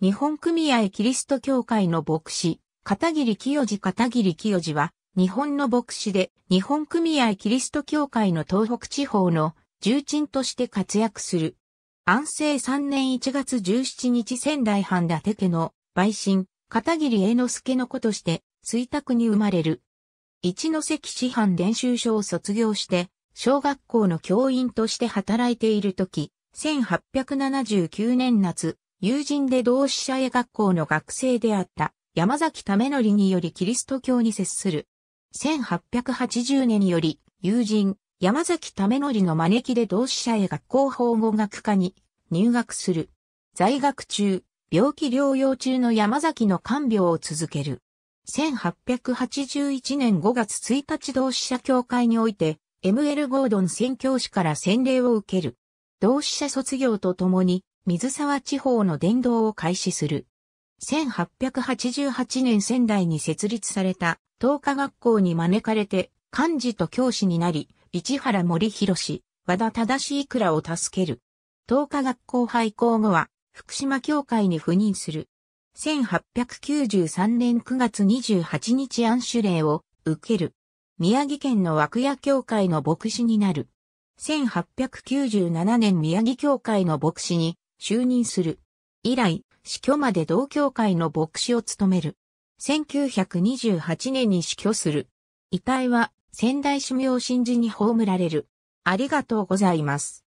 日本組合キリスト教会の牧師、片桐清治片桐清治は、日本の牧師で、日本組合キリスト教会の東北地方の重鎮として活躍する。安政3年1月17日仙台藩伊達家の陪臣、片桐栄之助の子として、水卓に生まれる。一関師範練習所を卒業して、小学校の教員として働いている時、1879年夏、友人で同志社へ学校の学生であった山崎為則によりキリスト教に接する。1880年により友人山崎為則の招きで同志社へ学校法語学科に入学する。在学中、病気療養中の山崎の看病を続ける。1881年5月1日同志社協会において、ML ゴードン宣教師から洗礼を受ける。同志社卒業とともに、水沢地方の伝道を開始する。1888年仙台に設立された、東華学校に招かれて、幹事と教師になり、市原森博和田正しいくらを助ける。東華学校廃校後は、福島教会に赴任する。1893年9月28日安守礼を受ける。宮城県の枠屋教会の牧師になる。1897年宮城教会の牧師に就任する。以来、死去まで同教会の牧師を務める。1928年に死去する。遺体は仙台市明神寺に葬られる。ありがとうございます。